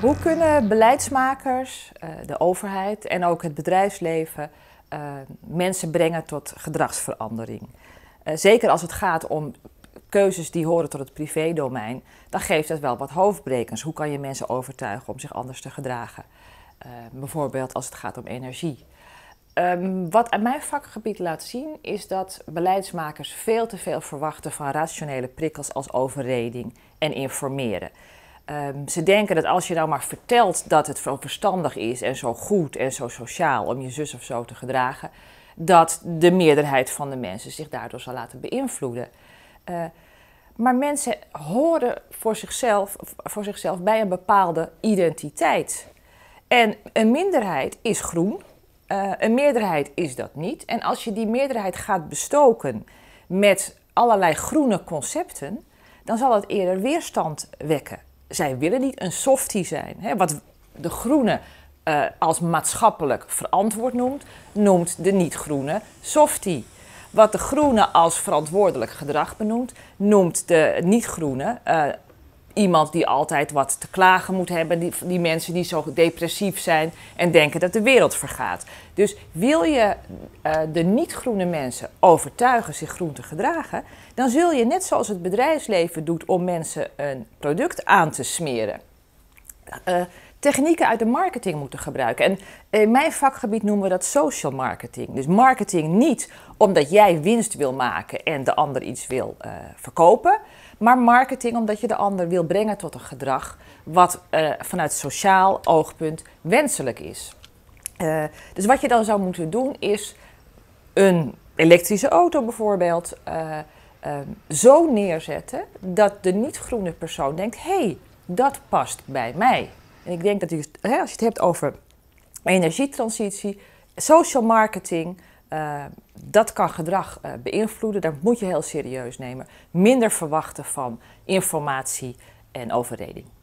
Hoe kunnen beleidsmakers, eh, de overheid en ook het bedrijfsleven eh, mensen brengen tot gedragsverandering? Eh, zeker als het gaat om keuzes die horen tot het privédomein, dan geeft dat wel wat hoofdbrekens. Hoe kan je mensen overtuigen om zich anders te gedragen? Bijvoorbeeld als het gaat om energie. Ehm, wat aan mijn vakgebied laat zien is dat beleidsmakers veel te veel verwachten van rationele prikkels als overreding en informeren. Ehm, ze denken dat als je nou maar vertelt dat het zo verstandig is en zo goed en zo sociaal om je zus of zo te gedragen, dat de meerderheid van de mensen zich daardoor zal laten beïnvloeden. Eh, maar mensen horen voor zichzelf, voor zichzelf bij een bepaalde identiteit. En een minderheid is groen, eh, een meerderheid is dat niet. En als je die meerderheid gaat bestoken met allerlei groene concepten, dan zal dat eerder weerstand wekken zij willen niet een softie zijn. Hè? Wat de groene eh, als maatschappelijk verantwoord noemt, noemt de niet-groene softie. Wat de groene als verantwoordelijk gedrag benoemt, noemt de niet-groene uh, iemand die altijd wat te klagen moet hebben. Die, die mensen die zo depressief zijn en denken dat de wereld vergaat. Dus wil je eh, de niet-groene mensen overtuigen zich groen te gedragen, dan zul je net zoals het bedrijfsleven doet om mensen een product aan te smeren. Eh, technieken uit de marketing moeten gebruiken. En in mijn vakgebied noemen we dat social marketing. Dus marketing niet omdat jij winst wil maken en de ander iets wil eh, verkopen, maar marketing omdat je de ander wil brengen tot een gedrag wat eh, vanuit sociaal oogpunt wenselijk is. Eh, dus wat je dan zou moeten doen is een elektrische auto bijvoorbeeld zo neerzetten dat de niet-groene persoon denkt: hé, hey, dat past bij mij. En ik denk dat hè, als je het hebt over energietransitie, social marketing, eh, dat kan gedrag eh, beïnvloeden. Dat moet je heel serieus nemen. Minder verwachten van informatie en overreding.